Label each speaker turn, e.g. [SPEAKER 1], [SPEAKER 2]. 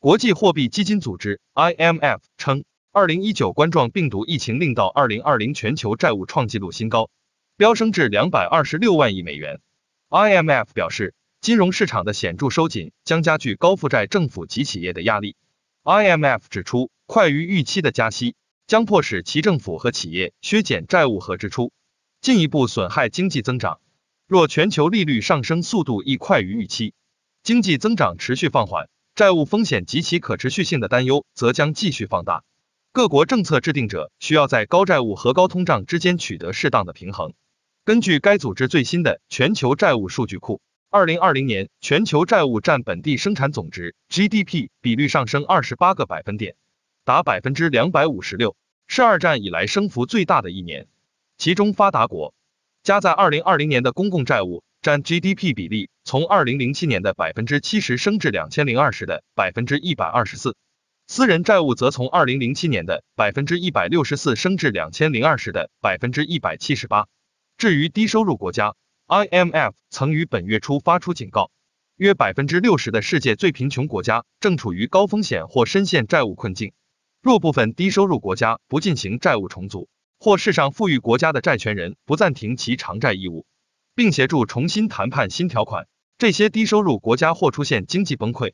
[SPEAKER 1] 国际货币基金组织 （IMF） 称，2019冠状病毒疫情令到2020全球债务创纪录新高，飙升至226万亿美元。IMF 表示，金融市场的显著收紧将加剧高负债政府及企业的压力。IMF 指出，快于预期的加息将迫使其政府和企业削减债务和支出，进一步损害经济增长。若全球利率上升速度亦快于预期，经济增长持续放缓。债务风险及其可持续性的担忧则将继续放大。各国政策制定者需要在高债务和高通胀之间取得适当的平衡。根据该组织最新的全球债务数据库，二零二零年全球债务占本地生产总值 （GDP） 比率上升二十八个百分点，达百分之两百五十六，是二战以来升幅最大的一年。其中，发达国家在二零二零年的公共债务。占 GDP 比例从二零零七年的百分之七十升至两千零二十的百分之一百二十四，私人债务则从二零零七年的百分之一百六十四升至两千零二十的百分之一百七十八。至于低收入国家，IMF 曾于本月初发出警告，约百分之六十的世界最贫穷国家正处于高风险或深陷债务困境。若部分低收入国家不进行债务重组，或世上富裕国家的债权人不暂停其偿债义务，并协助重新谈判新条款，这些低收入国家或出现经济崩溃。